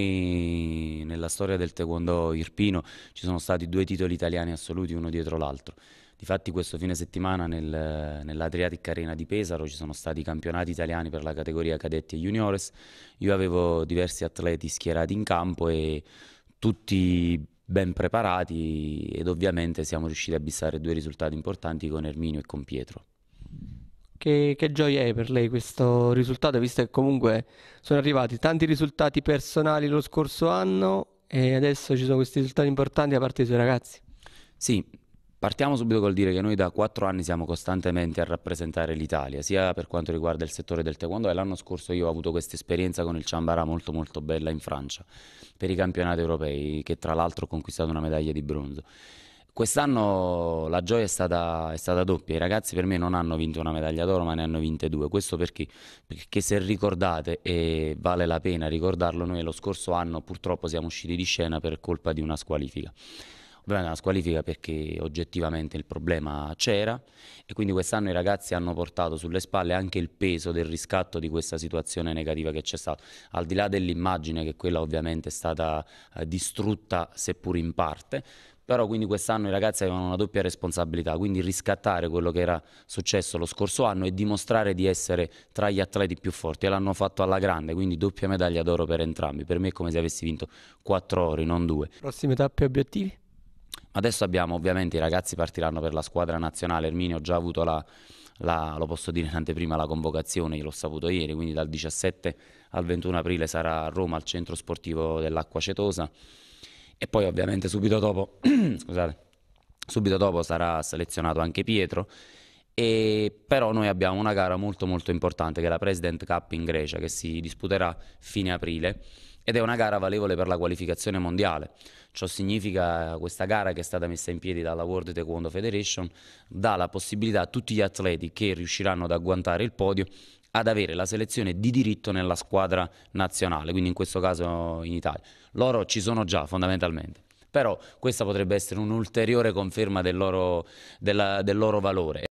Nella storia del taekwondo irpino ci sono stati due titoli italiani assoluti uno dietro l'altro. Difatti questo fine settimana nel, nell'Adriatic Arena di Pesaro ci sono stati campionati italiani per la categoria cadetti e juniores. Io avevo diversi atleti schierati in campo e tutti ben preparati ed ovviamente siamo riusciti a bissare due risultati importanti con Erminio e con Pietro. Che, che, gioia è per lei questo risultato, visto che comunque sono arrivati tanti risultati personali lo scorso anno e adesso ci sono questi risultati importanti da parte dei suoi ragazzi. Sì, partiamo subito col dire che noi da quattro anni siamo costantemente a rappresentare l'Italia, sia per quanto riguarda il settore del taekwondo e l'anno scorso io ho avuto questa esperienza con il Ciambara molto molto bella in Francia per i campionati europei, che tra l'altro ho conquistato una medaglia di bronzo. Quest'anno la gioia è stata, è stata, doppia, i ragazzi per me non hanno vinto una medaglia d'oro ma ne hanno vinte due, questo perché? perché se ricordate e vale la pena ricordarlo, noi lo scorso anno purtroppo siamo usciti di scena per colpa di una squalifica. Ovviamente una squalifica perché oggettivamente il problema c'era e quindi quest'anno i ragazzi hanno portato sulle spalle anche il peso del riscatto di questa situazione negativa che c'è stata. Al di là dell'immagine che quella ovviamente è stata eh, distrutta seppur in parte, però quindi quest'anno i ragazzi avevano una doppia responsabilità, quindi riscattare quello che era successo lo scorso anno e dimostrare di essere tra gli atleti più forti. E l'hanno fatto alla grande, quindi doppia medaglia d'oro per entrambi. Per me è come se avessi vinto quattro ore, non due. Prossime tappe e obiettivi? Adesso abbiamo ovviamente i ragazzi partiranno per la squadra nazionale, Erminio ho già avuto la, la, lo posso dire in anteprima, la convocazione, l'ho saputo ieri, quindi dal 17 al 21 aprile sarà a Roma al centro sportivo dell'Acqua Cetosa e poi ovviamente subito dopo, scusate, subito dopo sarà selezionato anche Pietro. E però noi abbiamo una gara molto molto importante che è la President Cup in Grecia che si disputerà fine aprile ed è una gara valevole per la qualificazione mondiale. Ciò significa questa gara che è stata messa in piedi dalla World Taekwondo Federation dà la possibilità a tutti gli atleti che riusciranno ad agguantare il podio ad avere la selezione di diritto nella squadra nazionale, quindi in questo caso in Italia. Loro ci sono già fondamentalmente però questa potrebbe essere un'ulteriore conferma del loro, della, del loro valore.